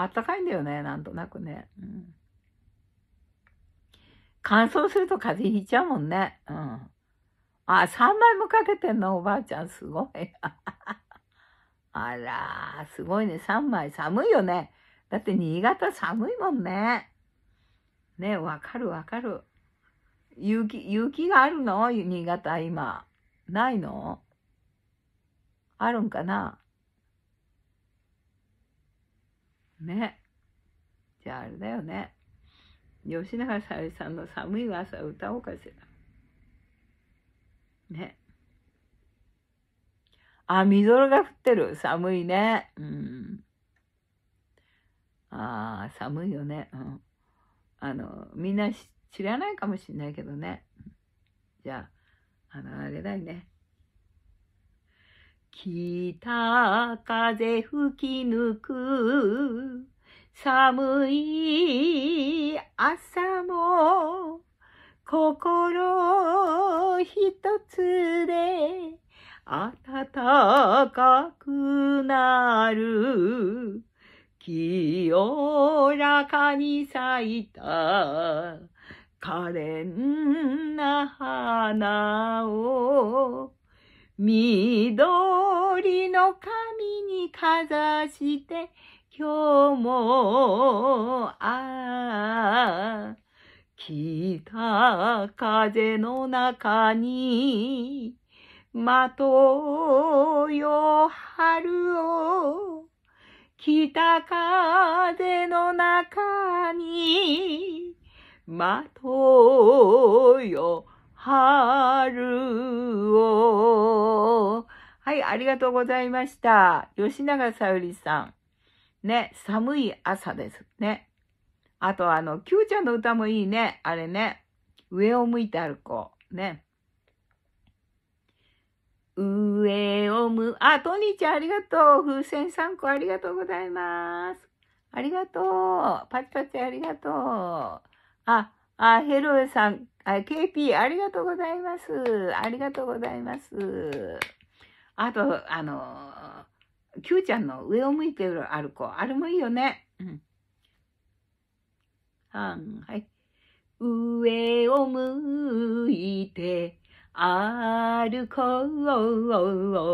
あったかいんだよね、なんとなくね。うん、乾燥すると風邪ひいちゃうもんね。うん。あ、3枚もかけてんの、おばあちゃん、すごい。あら、すごいね、3枚。寒いよね。だって新潟寒いもんね。ね、わかるわかる。雪、雪があるの新潟、今。ないのあるんかなね。じゃああれだよね。吉永小百合さんの寒い朝歌おうかしら。ね。あ、みぞろが降ってる。寒いね。うん。ああ、寒いよね。うん。あの、みんな知らないかもしんないけどね。じゃあ、あの、あれだよね。北風吹き抜く寒い朝も心一つで暖かくなる清らかに咲いた可憐な花を緑の髪にかざして、今日も、ああ、北風の中に、まとよ春を、北風の中に、まとよ春を、はい、ありがとうございました。吉永さゆりさん。ね、寒い朝ですね。あと、あの、Q ちゃんの歌もいいね。あれね。上を向いて歩こう。ね。上をむ、あ、トニーちゃんありがとう。風船3個ありがとうございます。ありがとう。パチパチありがとう。あ、あ、ヘロエさん、あ、KP ありがとうございます。ありがとうございます。あと、あの、うちゃんの上を向いて歩こう。あれもいいよね。うん。ははい。上を向いて歩こ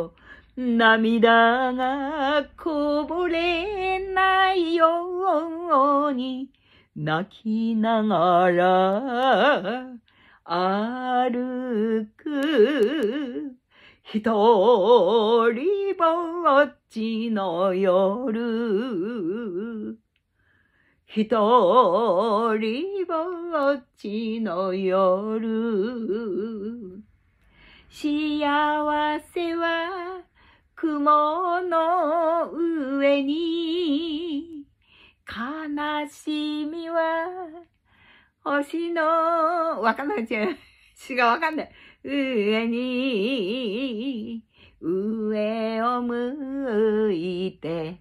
う。涙がこぼれないように泣きながら歩く。ひとりぼっちの夜。ひとりぼっちの夜。幸せは雲の上に。悲しみは星の、わかんない。違う。詩がわかんない。上に、上を向いて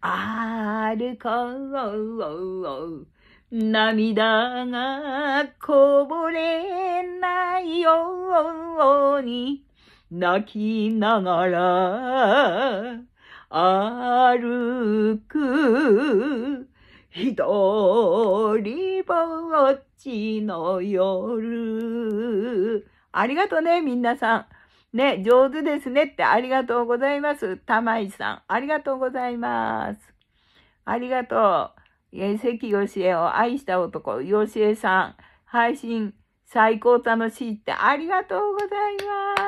歩こう。涙がこぼれないように泣きながら歩く。ひとりぼっちの夜。ありがとね、みんなさん。ね、上手ですねってありがとうございます。玉井さん、ありがとうございます。ありがとう。え関よしえを愛した男、よしえさん、配信最高楽しいってありがとうござい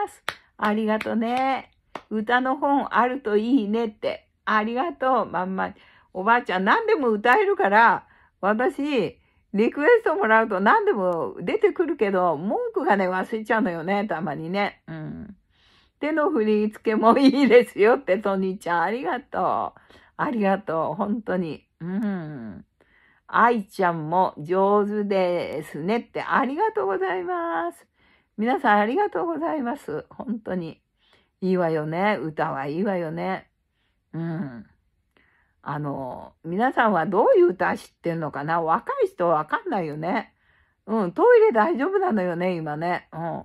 ます。ありがとね。歌の本あるといいねって。ありがとう、まんま。おばあちゃん、何でも歌えるから、私、リクエストもらうと何でも出てくるけど、文句がね、忘れちゃうのよね、たまにね。うん。手の振り付けもいいですよって、トニーちゃん。ありがとう。ありがとう。本当に。うん。愛ちゃんも上手ですねって、ありがとうございます。皆さんありがとうございます。本当に。いいわよね。歌はいいわよね。うん。あの、皆さんはどういう歌知ってんのかな若い人はわかんないよね。うん、トイレ大丈夫なのよね、今ね。うん。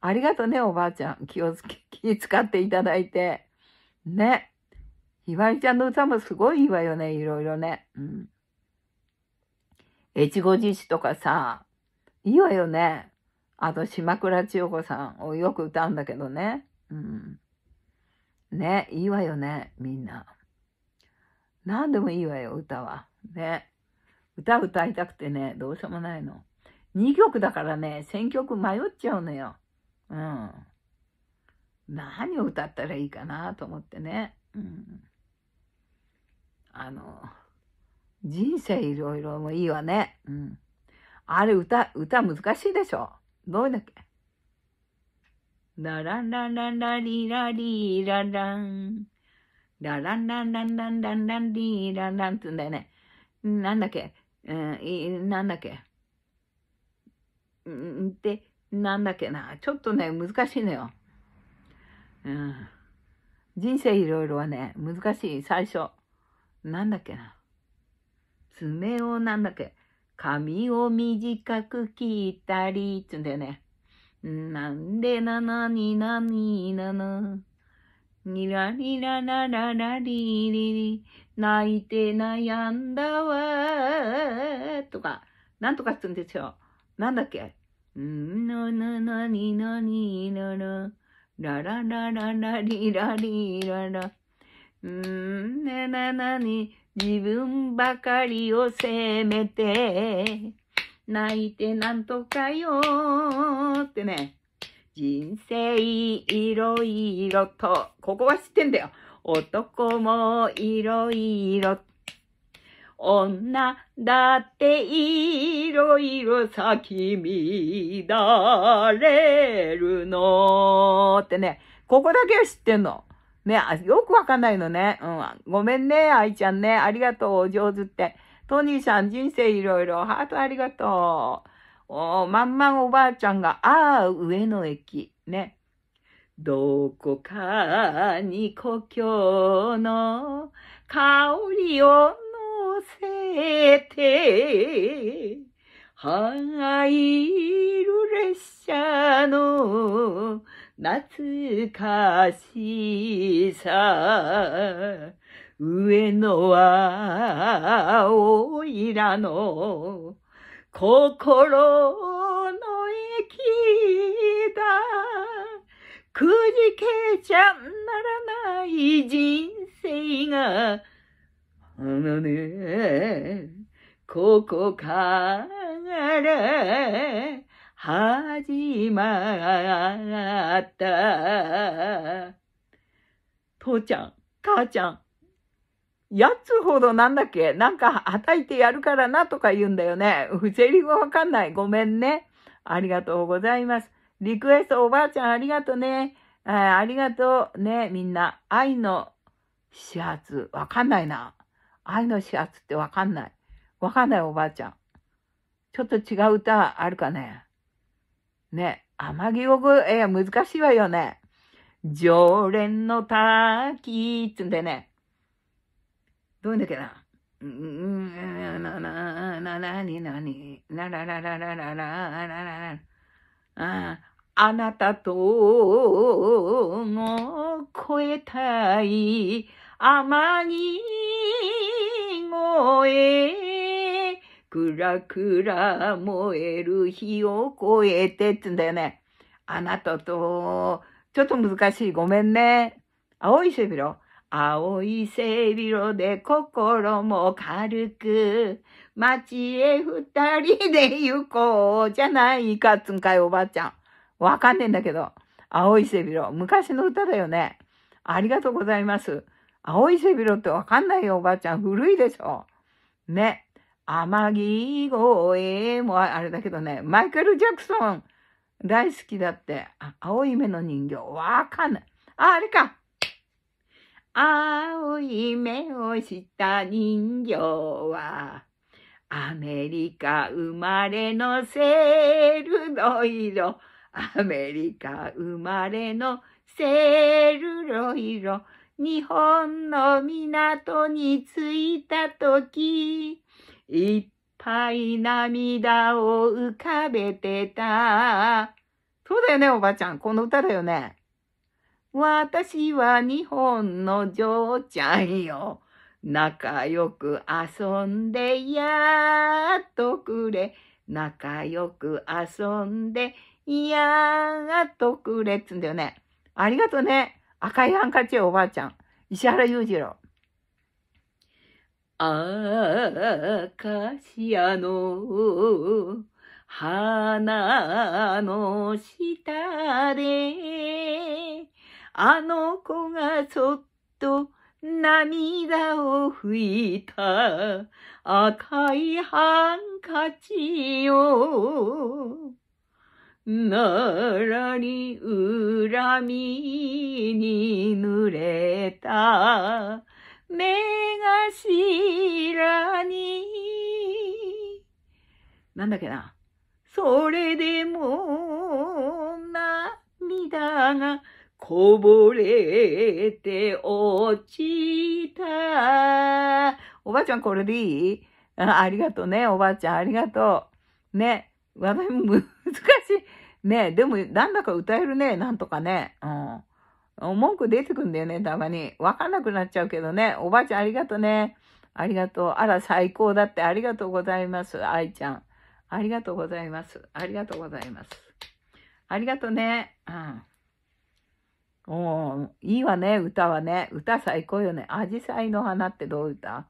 ありがとね、おばあちゃん。気をつけ、気使っていただいて。ね。ひばりちゃんの歌もすごいいいわよね、いろいろね。うん。越後獅子とかさ、いいわよね。あと、島倉千代子さんをよく歌うんだけどね。うん。ね、いいわよね、みんな。何でもいいわよ、歌は。ね。歌歌いたくてね、どうしようもないの。2曲だからね、選曲迷っちゃうのよ。うん。何を歌ったらいいかなと思ってね。うん。あの、人生いろいろもいいわね。うん。あれ歌、歌難しいでしょ。どうだっけラララララリラリララン。ラランランランランランランリーランランって言うんだよね。なんだっけ、うん、なんだっけ。んって、なんだっけな。ちょっとね、難しいのよ。うん。人生いろいろはね、難しい、最初。なんだっけな。爪をなんだっけ。髪を短く切ったり、って言うんだよね。なんでななになになな。にらにらなららりりり、泣いて悩んだわ、とか、なんとかするんですよ。なんだっけんののなにのにのの、らららららりらりらら、んーななに、自分ばかりを責めて、泣いてなんとかよってね。人生いろいろと、ここは知ってんだよ。男もいろいろ、女だっていろいろ咲き乱れるのってね、ここだけは知ってんの。ね、よくわかんないのね。うん。ごめんね、愛ちゃんね。ありがとう、お上手って。トニーさん、人生いろいろ。ハートありがとう。おまんまんおばあちゃんが、ああ、上野駅。ね。どこかに故郷の香りを乗せて、花いる列車の懐かしさ。上野は、おいらの心の息だ。くじけちゃならない人生が、あのね、ここから始まった。父ちゃん、母ちゃん、やつほどなんだっけなんか叩いてやるからなとか言うんだよね。不正理がわかんない。ごめんね。ありがとうございます。リクエストおばあちゃんありがとね。あありがとうね、みんな。愛の始発。わかんないな。愛の始発ってわかんない。わかんないおばあちゃん。ちょっと違う歌あるかね。ね、天城国、えー、難しいわよね。常連の滝っつんでね。どういうんだっけな。うん、な、な、な、なな、なな、なな、な、な。ららあなたとを超えたい天に越え、くらくら燃える日を越えてってんだよね。あなたと、ちょっと難しい。ごめんね。青い背広。青い背広で心も軽く、街へ二人で行こうじゃないか、つんかいおばあちゃん。わかんねえんだけど。青い背広。昔の歌だよね。ありがとうございます。青い背広ってわかんないよ、おばあちゃん。古いでしょ。ね。天城越えもあれだけどね。マイケル・ジャクソン大好きだって。青い目の人形。わかんない。あ、あれか。青い目をした人形は、アメリカ生まれのセルロ色。アメリカ生まれのセルロ色。日本の港に着いたとき、いっぱい涙を浮かべてた。そうだよね、おばちゃん。この歌だよね。私は日本の嬢ちゃんよ。仲良く遊んでやっとくれ。仲良く遊んでやっとくれ。っつんだよね。ありがとね。赤いハンカチおばあちゃん。石原裕次郎。アカシアの花の下であの子がそっと涙を拭いた赤いハンカチをならに恨みに濡れた目頭になんだっけなそれでも涙がこぼれて落ちた。おばあちゃんこれでいいありがとうね、おばあちゃん、ありがとう。ね、私も難しい。ね、でも、なんだか歌えるね、なんとかね。うん。文句出てくんだよね、たまに。わかんなくなっちゃうけどね。おばあちゃん、ありがとうね。ありがとう。あら、最高だって。ありがとうございます、愛ちゃん。ありがとうございます。ありがとうございます。ありがとうね。うん。おいいわね、歌はね。歌最高よね。アジサイの花ってどう歌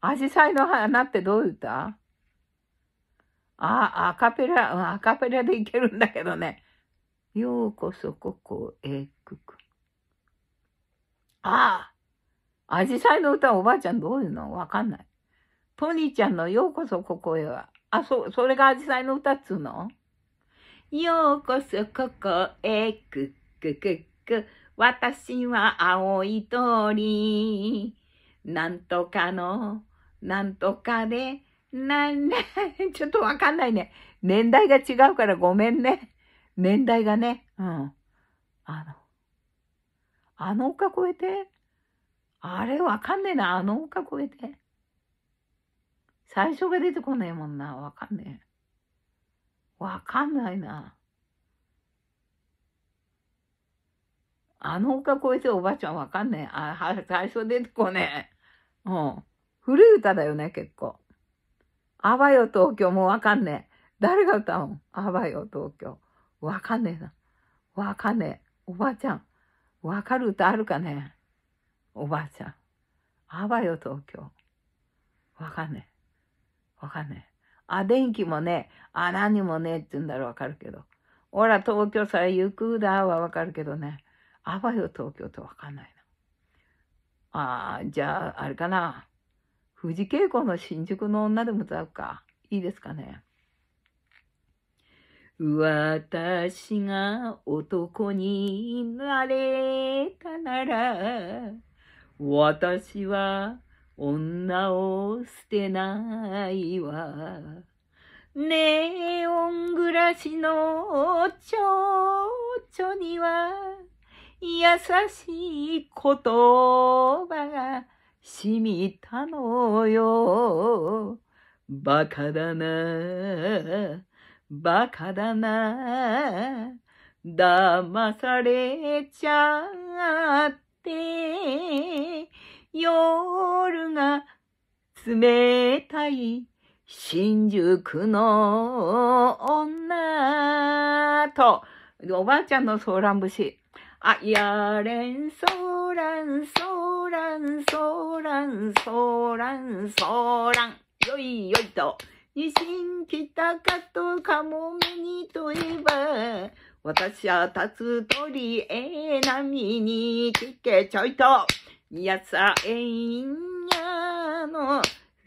アジサイの花ってどう歌あ、アカペラ、アカペラでいけるんだけどね。ようこそここへくく。ああアジサイの歌おばあちゃんどういうのわかんない。トニーちゃんのようこそここへは。あ、そ、それがアジサイの歌っつうのようこそここへくくくくく私は青い通り。なんとかの、なんとかで、なん、ちょっとわかんないね。年代が違うからごめんね。年代がね。うん。あの、あの丘越えて、あれわかんねえな。あの丘越えて。最初が出てこないもんな。わかんねえ。わかんないな。あの丘越えておばあちゃんわかんねえ。あ、最初出てこねえ。うん。古い歌だよね、結構。あばよ東京もわかんねえ。誰が歌うんあばよ東京。わかんねえな。わかんねえ。おばあちゃん。わかる歌あるかねおばあちゃん。あばよ東京。わかんねえ。わかんねえ。あ、電気もね、あ、何もねえって言うんだらわかるけど。ほら、東京さ、行くだはわかるけどね。あわよ東京とわかんないな。ああ、じゃあ、あれかな。富士稽古の新宿の女でも歌うか。いいですかね。私が男になれたなら、私は女を捨てないわ。ネオン暮らしの蝶々には、優しい言葉が染みたのよ。バカだな、バカだな、騙されちゃって、夜が冷たい新宿の女と、おばあちゃんのソーラン節。あやれんそーらんそーらんそーらんそーらんそーらんよいよいとしんきたかとかもめにといえば私は立つ鳥ええ波に聞けちょいとやさえんやの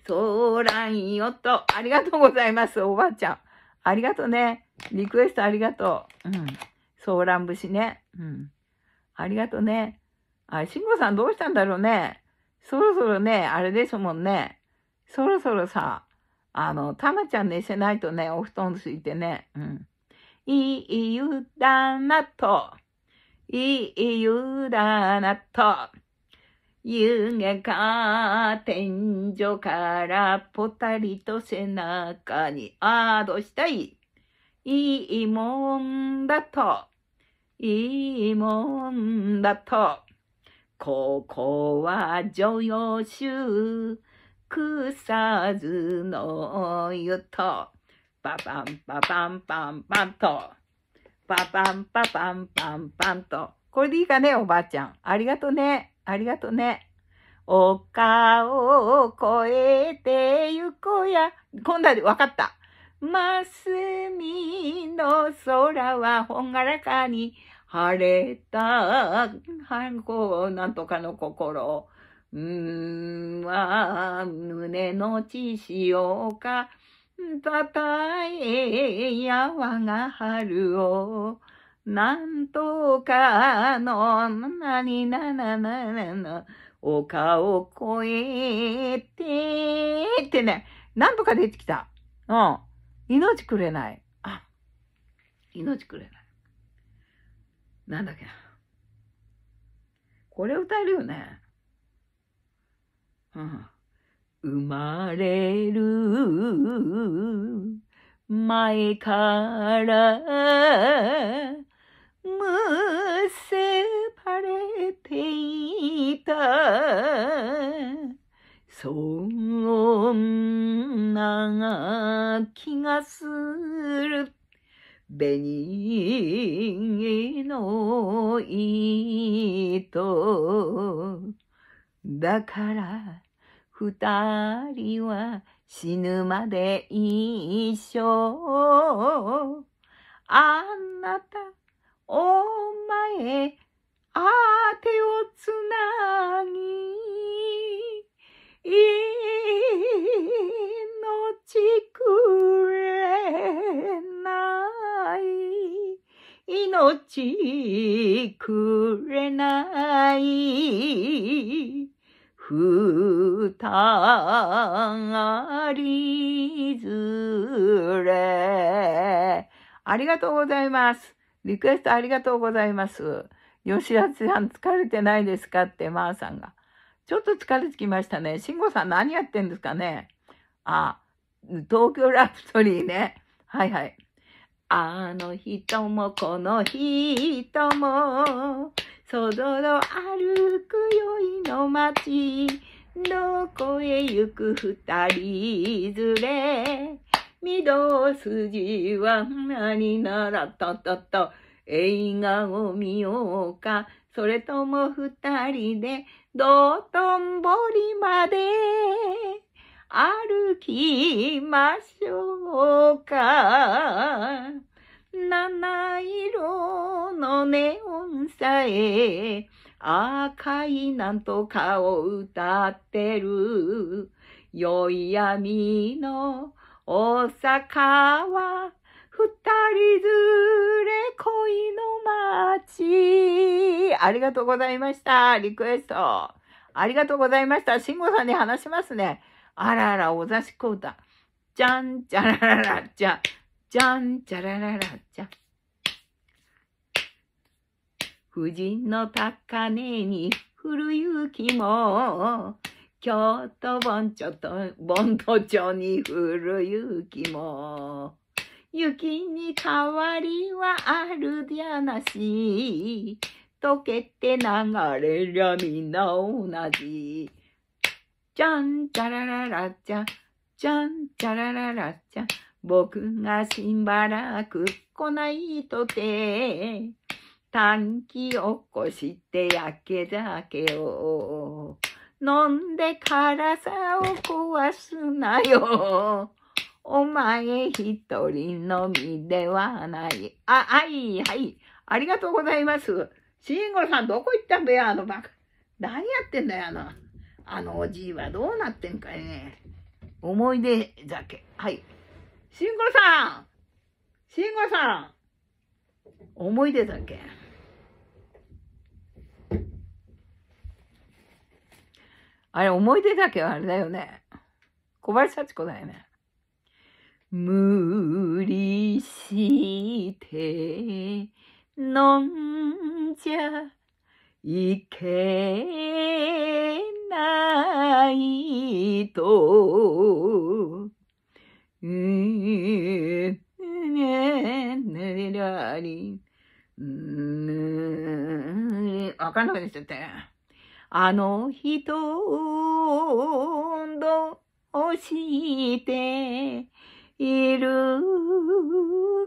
そーらんよとありがとうございますおばあちゃんありがとうねリクエストありがとううんソーラン節ね。うん。ありがとね。あ、慎吾さんどうしたんだろうね。そろそろね、あれですもんね。そろそろさ、あの、たまちゃん寝せないとね、お布団ついてね。うん。いい湯だなと。いい湯だなと。湯気か天井からぽたりと背中に、アあ、どうしたいいいもんだと。いいもんだと。ここは女優衆、草津の湯と、パパンパパンパンパンと、パパンパパンパンパンと。これでいいかね、おばあちゃん。ありがとね。ありがとね。お顔を越えてゆこうや。今度はわかった。マスミの空はほんがらかに晴れた、こう、なんとかの心。うーん、は、胸の血潮か、たたえやわが春を、なんとかの、なにななななな、丘を越えて、ってね、なんとか出てきた。うん。命くれない。あ、命くれない。なんだっけな。これ歌えるよね。うん。生まれる前から結ばれていたそんな気がする紅の糸だから二人は死ぬまで一緒あなたお前ちくれない二人ずれ。ありがとうございます。リクエストありがとうございます。吉田さん疲れてないですかって、まー、さんが。ちょっと疲れてきましたね。慎吾さん何やってんですかねあ、東京ラプソリーね。はいはい。あの人もこの人も、そぞろ歩く宵の街、どこへ行く二人連れ、御堂筋は何ならとっとと、映画を見ようか、それとも二人で、道頓堀まで、歩きましょうか。七色のネオンさえ赤いなんとかを歌ってる。宵闇の大阪は二人ずれ恋の街。ありがとうございました。リクエスト。ありがとうございました。慎吾さんに話しますね。あらあら、お座敷こうた。じゃん、じゃららら、じゃ、じゃん、じゃららら、じゃ。夫人の高値に降る雪も、京都盆地と、盆土町に降る雪も、雪に変わりはあるじゃなし、溶けて流れりゃみんな同じ。じゃん、じゃらららちゃん、じゃん、じゃらららちゃん。僕がしばらく来ないとて、短気を起こしてやけ酒を、飲んで辛さを壊すなよ。お前一人のみではない。あ、はい、はい。ありがとうございます。慎吾さん、どこ行ったんべあのバカ。何やってんだよ、あの。あのおじいはどうなってんかいね。思い出酒。はい。慎吾さん慎吾さん思い出酒。あれ、思い出酒はあれだよね。小林幸子だよね。無理して飲んじゃいけないと、ねねねらり、わかんなくなっちゃって。あの人どうしている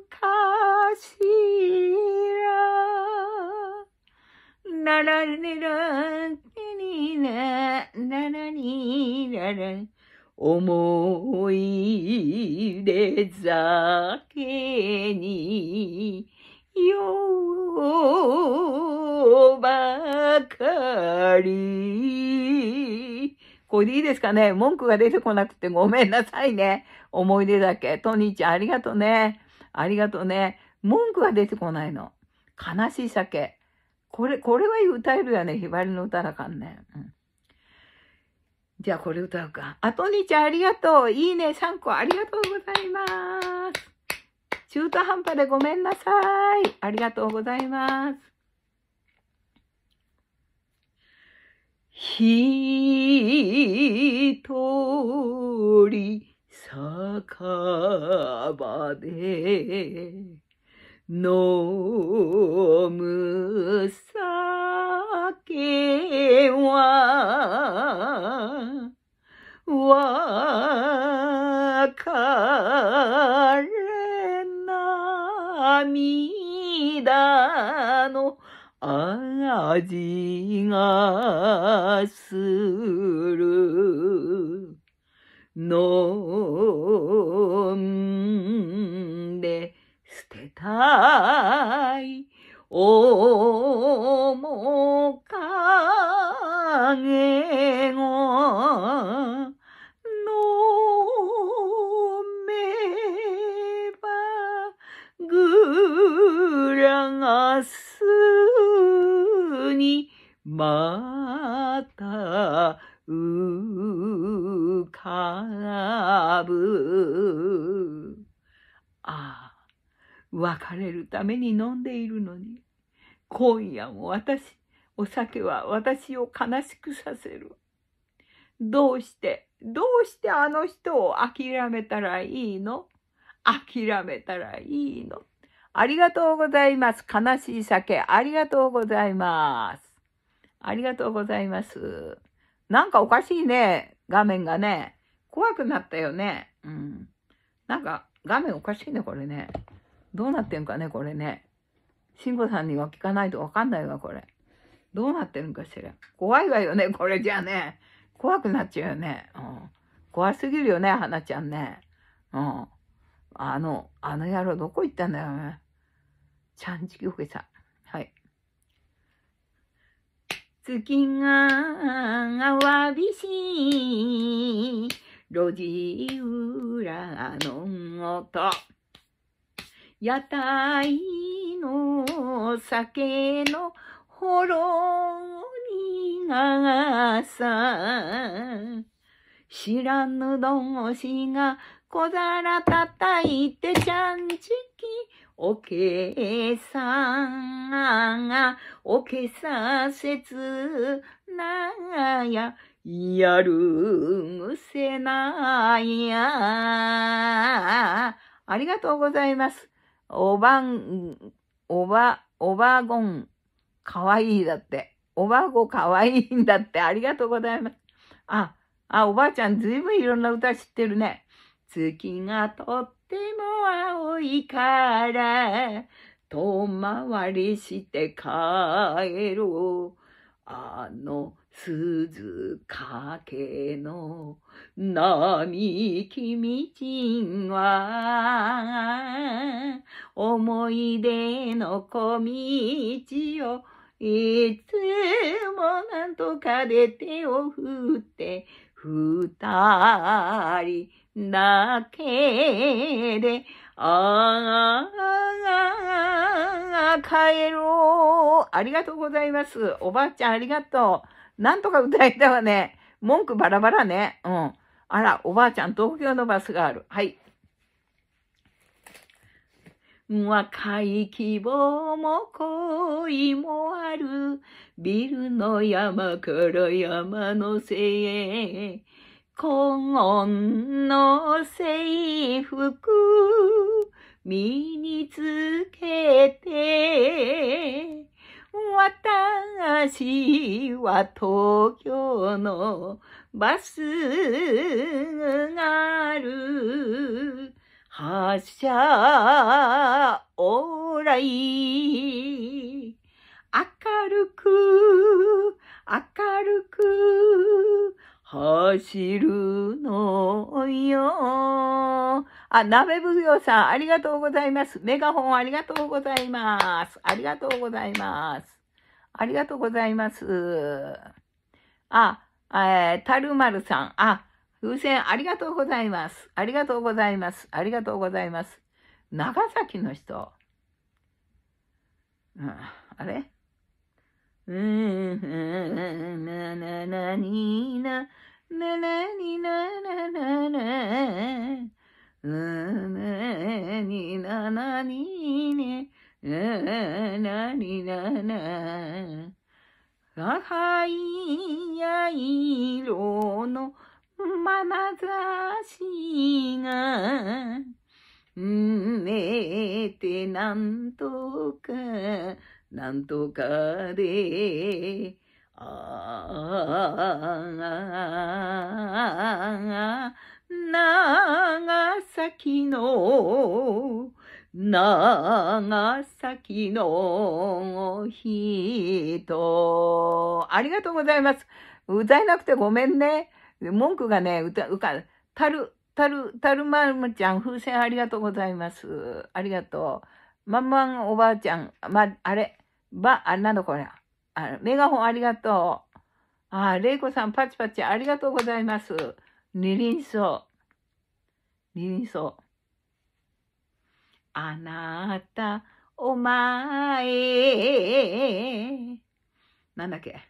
かしらララにラ、テリラ、ララリララ、思い出酒に、よばかり。これでいいですかね文句が出てこなくてごめんなさいね。思い出だけ。トニーちゃんありがとうね。ありがとうね。文句が出てこないの。悲しい酒。これ、これは歌えるよね。ひばりの歌だかんね。うん、じゃあ、これ歌うか。あとにちゃん、ありがとう。いいね、3個、ありがとうございます。中途半端でごめんなさい。ありがとうございます。ひとり酒場で飲む酒は別れ涙の味がする飲むたい面影をのめばぐらがすにまた浮かぶあ別れるために飲んでいるのに、今夜も私、お酒は私を悲しくさせる。どうして、どうしてあの人を諦めたらいいの諦めたらいいのありがとうございます。悲しい酒、ありがとうございます。ありがとうございます。なんかおかしいね、画面がね。怖くなったよね。うん。なんか、画面おかしいね、これね。どうなってんかね、これね。慎吾さんには聞かないとわかんないわ、これ。どうなってるんかしら。怖いわよね、これじゃあね。怖くなっちゃうよね。うん、怖すぎるよね、花ちゃんね。うん。あの、あの野郎どこ行ったんだよね。ちゃんちきおけさはい。月がわびしい路地裏の音。屋台の酒のほろりがさ、知らぬどもしが小皿叩いてちゃんちき、おけさんが、おけさせつなや、やるむせなや。ありがとうございます。おばん、おば、おばごん、かわいいだって。おばごかわいいんだって。ありがとうございます。あ、あ、おばあちゃんずいぶんいろんな歌知ってるね。月がとっても青いから、遠回りして帰ろう。あの鈴けの並木道は思い出の小道をいつもなんとかで手を振って二人だけでああ、帰ろう。ありがとうございます。おばあちゃんありがとう。なんとか歌いたわね。文句バラバラね。うん。あら、おばあちゃん、東京のバスがある。はい。若い希望も恋もある。ビルの山から山のせへ。こんの制服身につけて。私は東京のバスがある。発車往来。明るく、明るく、走るのよ。あ、鍋奉行さん、ありがとうございます。メガホン、ありがとうございます。ありがとうございます。ありがとうございます。あ、えー、たるまるさん、あ、風船、ありがとうございます。ありがとうございます。ありがとうございます。長崎の人。うん、あれ赤いや色の眼差しが、うてなんとか、なんとかで、ああ、長崎の、長崎の人。ありがとうございます。歌えなくてごめんね。文句がね、歌、うか、たる、たる、たるまるちゃん、風船ありがとうございます。ありがとう。まんまんおばあちゃん、ま、あれ、ば、あ、なんだこれ。あメガホンありがとう。あ、れいこさん、パチパチ、ありがとうございます。二輪草。二輪草。あなた、お前。なんだっけ。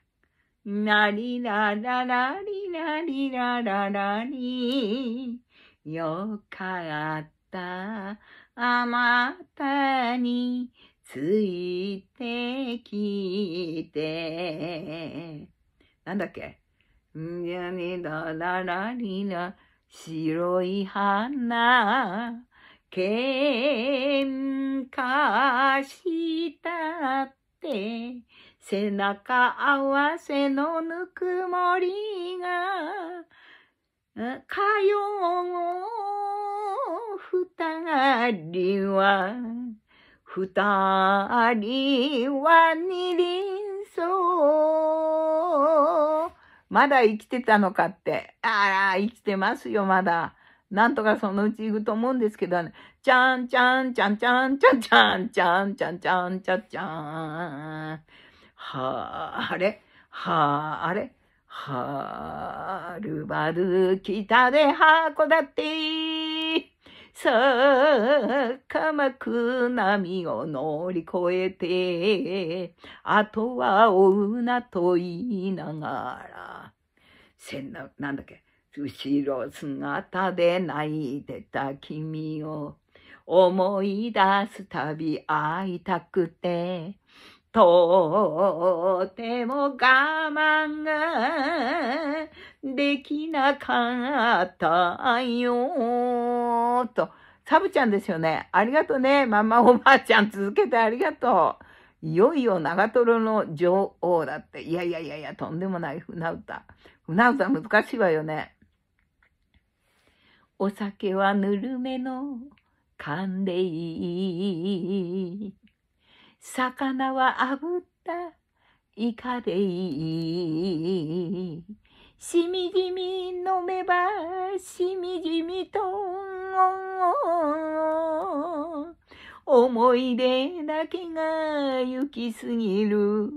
なりらららりなりららり。よかった。あまたについてきて。なんだっけんじゃねだららりら、白い花、喧嘩したって、背中合わせのぬくもりが、かよう二人は、二人は二輪草。まだ生きてたのかって。ああ、生きてますよ、まだ。なんとかそのうち行くと思うんですけど、ね、ちゃんちゃんちゃんちゃんちゃんちゃんちゃんちゃんちゃんちゃんちゃん。はあ、あれはあ、あれはるばる北で箱だって。さかまく波を乗り越えて、あとは追うなと言いながら、せんな、なんだっけ、後ろ姿で泣いてた君を思い出すたび会いたくて、とても我慢ができなかったよ、と。サブちゃんですよね。ありがとうね。ママおばあちゃん続けてありがとう。いよいよ長瀞の女王だって。いやいやいやいや、とんでもない船歌。船歌難しいわよね。お酒はぬるめの勘でいい。魚は炙ったイカでいい。しみじみ飲めば、しみじみと、思い出だけが行きすぎる。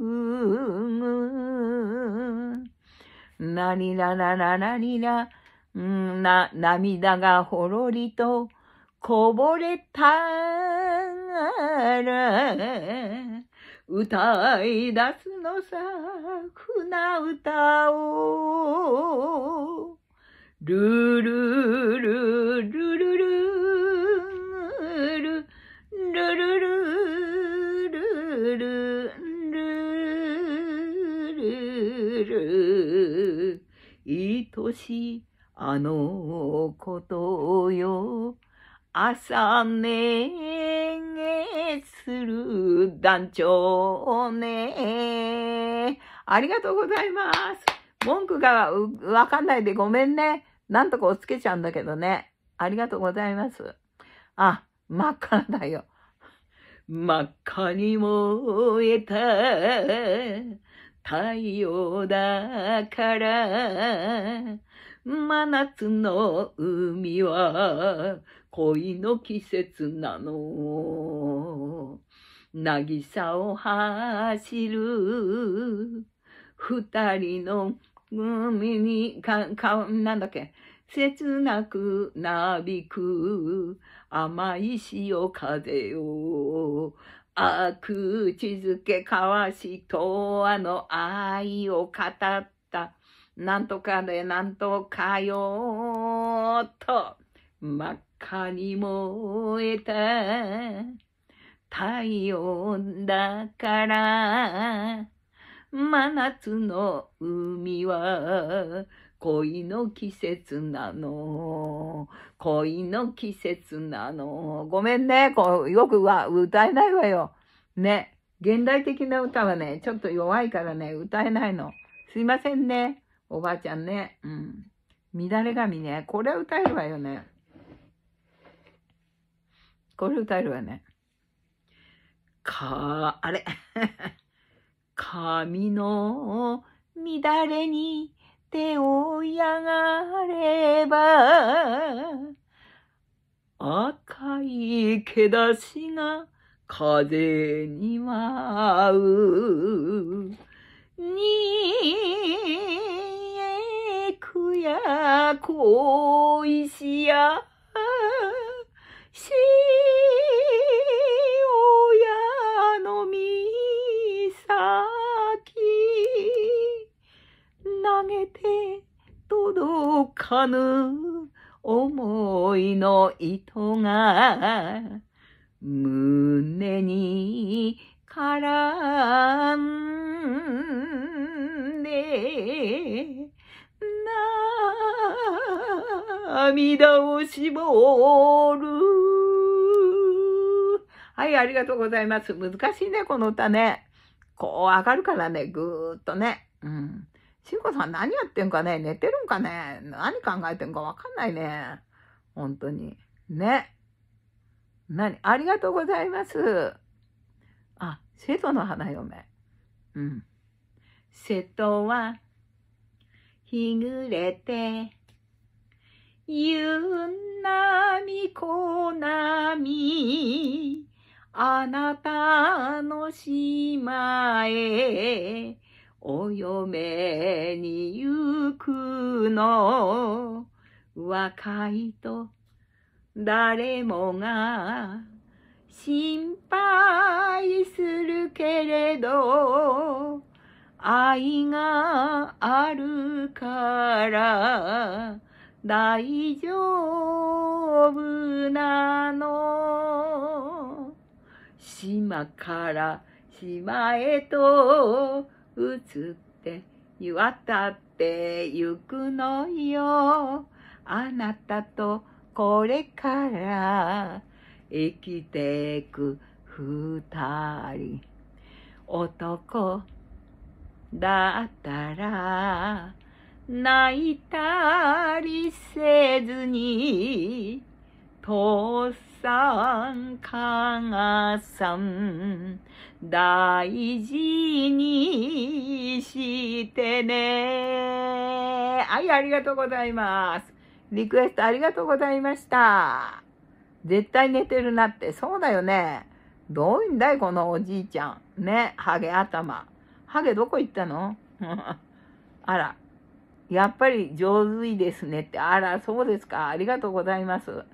なにららららりら、な、涙がほろりと、こぼれたら歌い出すのさ、くな歌を。ルルルルルルルルルルとしあのことよ。朝寝する団長ね。ありがとうございます。文句がわかんないでごめんね。なんとか落つけちゃうんだけどね。ありがとうございます。あ、真っ赤だよ。真っ赤に燃えた太陽だから、真夏の海は恋の季節なの渚を走る二人の海にか、か、なんだっけ切なくなびく甘い潮風をあ口づけかわしとあの愛を語ったなんとかでなんとかよと真っ蚊に燃えた体温だから、真夏の海は恋の季節なの。恋の季節なの。ごめんね。こうよくは歌えないわよ。ね。現代的な歌はね、ちょっと弱いからね、歌えないの。すいませんね。おばあちゃんね。うん。乱れ髪ね。これは歌えるわよね。これ歌えるわね。か、あれ髪 の乱れに手をやがれば、赤い毛出しが風に舞う。にえくや恋しやし投げて届かぬ思いの糸が胸に絡んで涙を絞るはい、ありがとうございます。難しいね、この歌ね。こう上がるからね、ぐーっとね。うん。しんこさん何やってんかね寝てるんかね何考えてんかわかんないね。本当に。ね。何ありがとうございます。あ、瀬戸の花嫁。うん。瀬戸は、日暮れて、ゆんなみこなみ。あなたの島へお嫁に行くの若いと誰もが心配するけれど愛があるから大丈夫なの島から島へと移って渡ってゆくのよあなたとこれから生きていく二人男だったら泣いたりせずに父さん、かがさん、大事にしてね。はい、ありがとうございます。リクエストありがとうございました。絶対寝てるなって。そうだよね。どういうんだい、このおじいちゃん。ね、ハゲ頭。ハゲどこ行ったの あら、やっぱり上手いですねって。あら、そうですか。ありがとうございます。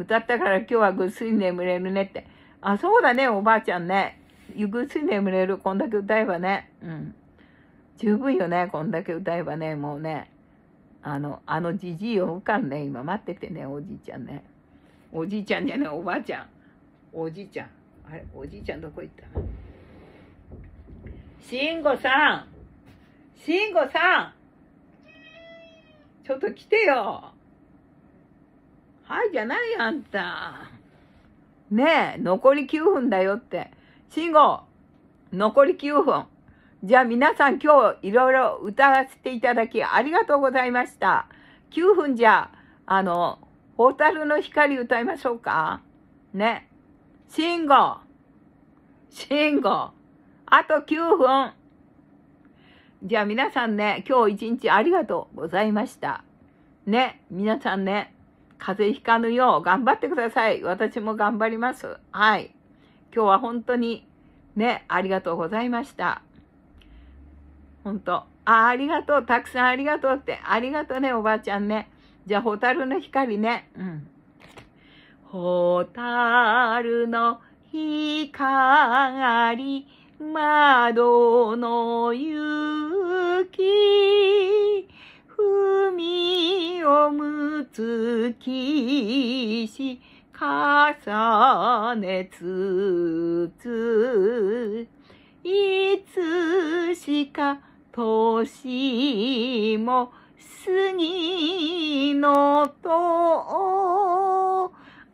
歌ったから今日はぐっすり眠れるねって。あ、そうだね、おばあちゃんね。ぐっすり眠れる。こんだけ歌えばね。うん。十分よね、こんだけ歌えばね、もうね。あの、あのじじいを追かんね、今待っててね、おじいちゃんね。おじいちゃんじゃない、おばあちゃん。おじいちゃん。あれ、おじいちゃんどこ行ったしんごさんしんごさんちょっと来てよはいじゃないあんた。ねえ、残り9分だよって。信号、残り9分。じゃあ皆さん今日いろいろ歌わせていただきありがとうございました。9分じゃ、あの、ホタルの光歌いましょうか。ね。慎吾、慎吾、あと9分。じゃあ皆さんね、今日一日ありがとうございました。ね、皆さんね。風邪ひかぬよう頑張ってください。私も頑張ります。はい。今日は本当にね、ありがとうございました。本当。あ、ありがとう。たくさんありがとうって。ありがとうね、おばあちゃんね。じゃあ、ホタルの光ね。うん。ホタルの光、窓の雪。海をむつきし、重ねつつ、いつしか年も過ぎのと、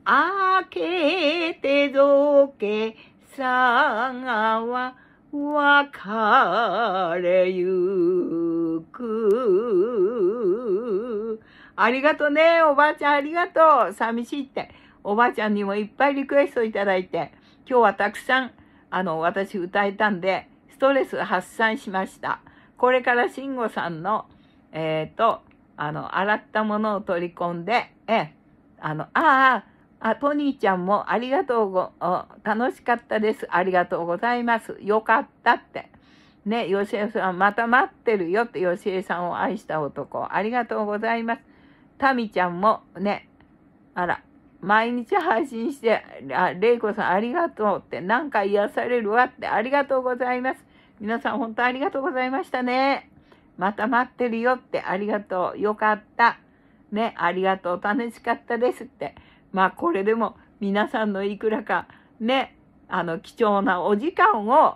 明けてどけさがわ、別れゆく。ありがとね、おばあちゃんありがとう。寂しいって。おばあちゃんにもいっぱいリクエストいただいて、今日はたくさん、あの、私歌えたんで、ストレス発散しました。これから慎吾さんの、えっ、ー、と、あの、洗ったものを取り込んで、え、あの、ああ、あ、ポニーちゃんもありがとうご、楽しかったです。ありがとうございます。よかったって。ね、ヨシエさん、また待ってるよって、ヨシエさんを愛した男、ありがとうございます。たみちゃんもね、あら、毎日配信して、あ、れいさんありがとうって、なんか癒されるわって、ありがとうございます。皆さん本当ありがとうございましたね。また待ってるよって、ありがとう。よかった。ね、ありがとう。楽しかったですって。まあこれでも皆さんのいくらかね、あの貴重なお時間を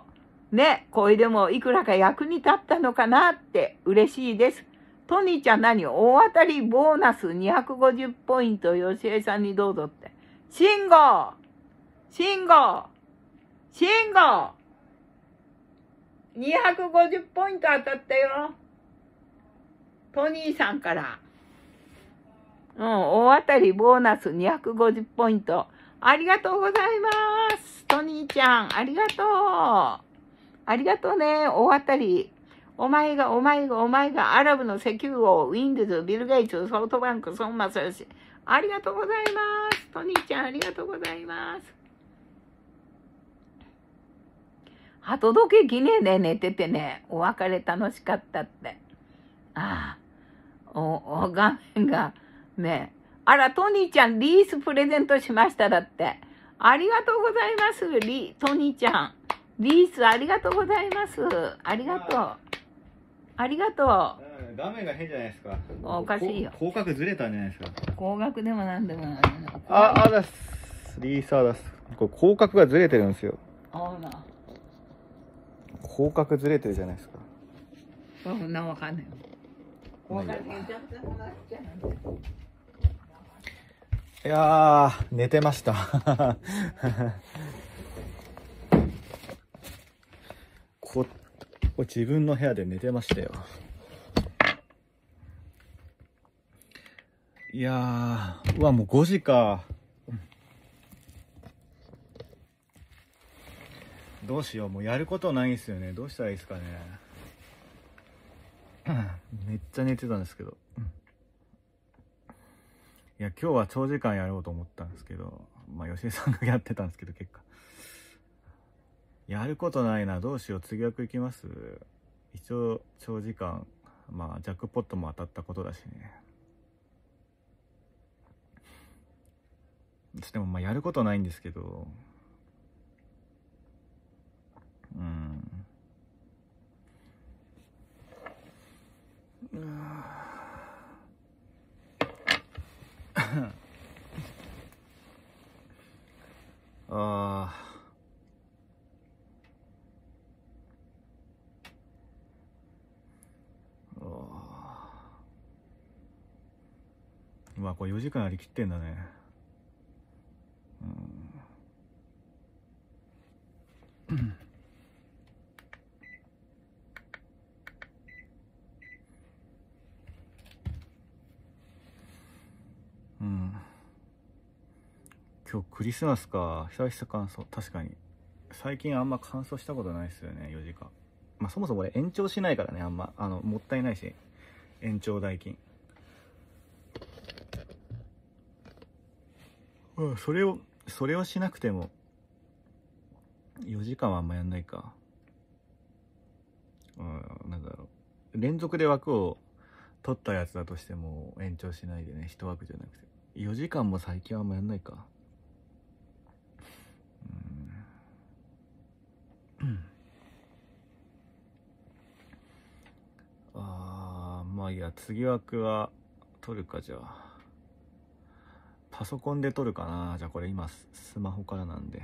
ね、これでもいくらか役に立ったのかなって嬉しいです。トニーちゃん何大当たりボーナス250ポイントよしえさんにどうぞって。信号信号信号 !250 ポイント当たったよトニーさんから。うん、大当たりボーナス250ポイント。ありがとうございます。トニーちゃん、ありがとう。ありがとうね、大当たり。お前が、お前が、お前が、アラブの石油王、ウィンドズ、ビル・ゲイツ、ソフトバンク、孫正義。ありがとうございます。トニーちゃん、ありがとうございます。届けきねえで寝ててね、お別れ楽しかったって。ああ、お、お画面が、ねあら、トニーちゃん、リースプレゼントしました。だって。ありがとうございます。リ、トニーちゃん。リース、ありがとうございます。ありがとう。ありがとう。画面が変じゃないですか。おかしいよ。広角ずれたんじゃないですか。広角でもなんでもない。あ、あだす。リースあだす。これ広角がずれてるんですよ。あら。広角ずれてるじゃないですか。そんなわかんない。広角変ちゃった。いやー、寝てました こ、こ自分の部屋で寝てましたよ。いやー、うわ、もう5時か。どうしよう、もうやることないんすよね。どうしたらいいですかね。めっちゃ寝てたんですけど。いや、今日は長時間やろうと思ったんですけど、まあ、吉井さんがやってたんですけど、結果。やることないな、どうしよう、次役行きます一応、長時間、まあ、ジャックポットも当たったことだしね。でも、まあ、やることないんですけど、うん。うん ああ。うわ、これ4時間ありきってんだね。うん。今日クリスマスか。久々乾燥。確かに。最近あんま乾燥したことないですよね、4時間。まあ、そもそも俺延長しないからね、あんま。あの、もったいないし。延長代金。うん、それを、それをしなくても、4時間はあんまやんないか。うん、なんだろう。連続で枠を取ったやつだとしても延長しないでね、1枠じゃなくて。4時間も最近はあんまやんないか。次枠は、撮るか、じゃあ。パソコンで撮るかな。じゃあこれ今、スマホからなんで。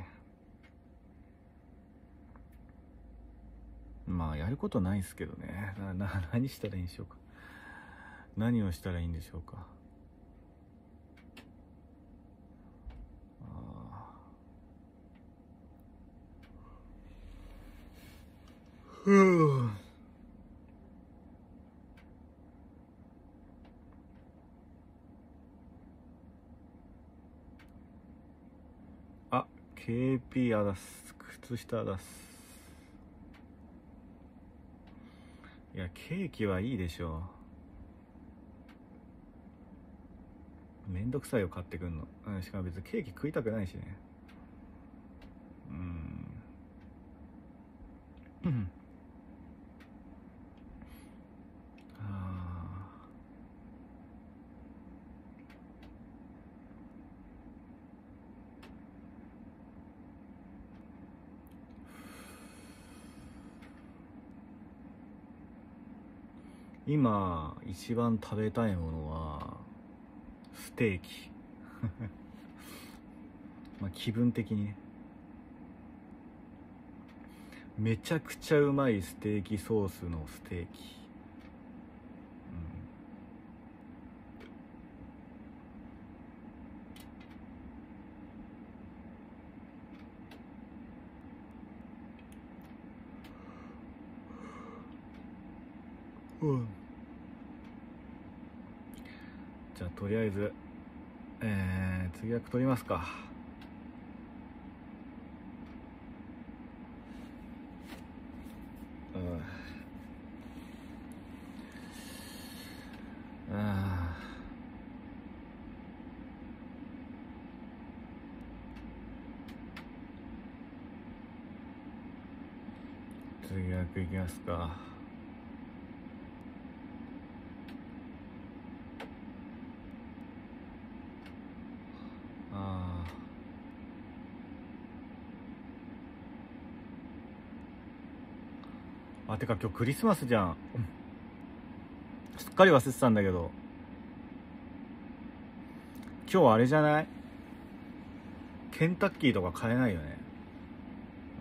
まあ、やることないっすけどね。な、な、何したらいいんでしょうか。何をしたらいいんでしょうか。ああ。KP あだす。靴下あだす。いや、ケーキはいいでしょう。めんどくさいよ、買ってくんの。うん、しかも別にケーキ食いたくないしね。うん。今一番食べたいものはステーキ まあ気分的にねめちゃくちゃうまいステーキソースのステーキ、うん、うんとりあえず、えー、次役取りますか。うああ。次役いきますか。あてか今日クリスマスじゃんすっかり忘れてたんだけど今日あれじゃないケンタッキーとか買えないよね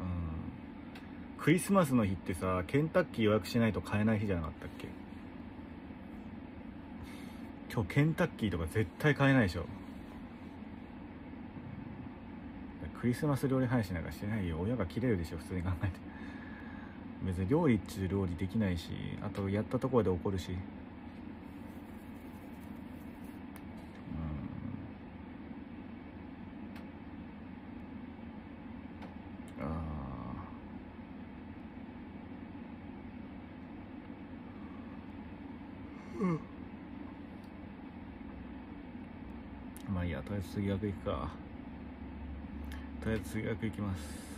うんクリスマスの日ってさケンタッキー予約しないと買えない日じゃなかったっけ今日ケンタッキーとか絶対買えないでしょクリスマス料理配信なんかしてないよ親が切れるでしょ普通に考えて別に料理っちゅう料理できないしあとやったところで怒るしうん、まあいいやとりあえず通役行くかとりあえず通役行きます